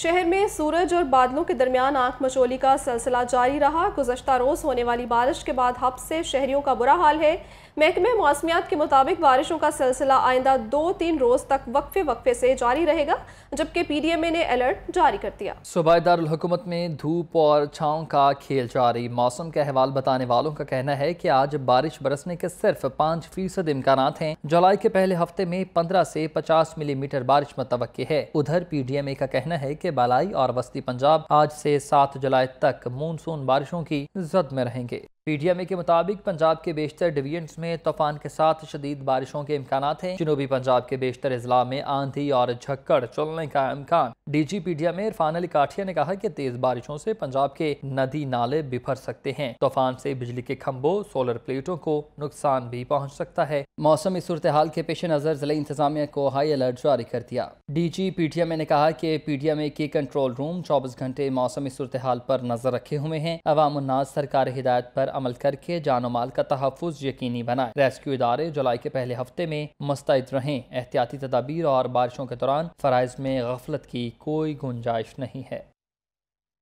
शहर में सूरज और बादलों के दरमियान आंख मचोली का सिलसिला जारी रहा गुजशत रोज़ होने वाली बारिश के बाद हब से शहरियों का बुरा हाल है महकमे मौसमियात के मुताबिक बारिशों का सिलसिला आइंदा दो तीन रोज़ तक वक्फे वक्फे से जारी रहेगा जबकि पी डी एम ए ने अलर्ट जारी कर दिया सूबाई दारकूमत में धूप और छाव का खेल जारी मौसम के अहवाल बताने वालों का कहना है की आज बारिश बरसने के सिर्फ पाँच फीसद इम्कान है जुलाई के पहले हफ्ते में पंद्रह से पचास मिलीमीटर बारिश मतवे है उधर पी डी एम ए का कहना है के बालाई और वस्ती पंजाब आज से सात जुलाई तक मानसून बारिशों की जद में रहेंगे पीटीएमए के मुताबिक पंजाब के बेशतर डिवीजन्स में तूफान के साथ शदीद बारिशों के इम्कान है जनूबी पंजाब के बेशतर अजला में आंधी और झक्कड़ चलने का इम्कान D G P D M A Irfan Ali Kathia ने कहा कि तेज बारिशों से पंजाब के नदी नाले बिफर सकते हैं तूफान से बिजली के खम्भों सोलर प्लेटों को नुकसान भी पहुँच सकता है मौसम सूरत हाल के पेश नज़र जिले इंतजामिया को हाई अलर्ट जारी कर दिया D G P T M A ने कहा की पी एम ए के कंट्रोल रूम चौबीस घंटे मौसम सूरत हाल पर नजर रखे हुए हैं अवाम उन्नाज सरकार हिदायत पर अमल करके जानो माल का तहफ़ यकीनी बनाए रेस्क्यू इदारे जुलाई के पहले हफ्ते में मुस्तैद रहें एहतियाती तदाबीर और बारिशों के दौरान फ़राइज में गफलत की कोई गुंजाइश नहीं है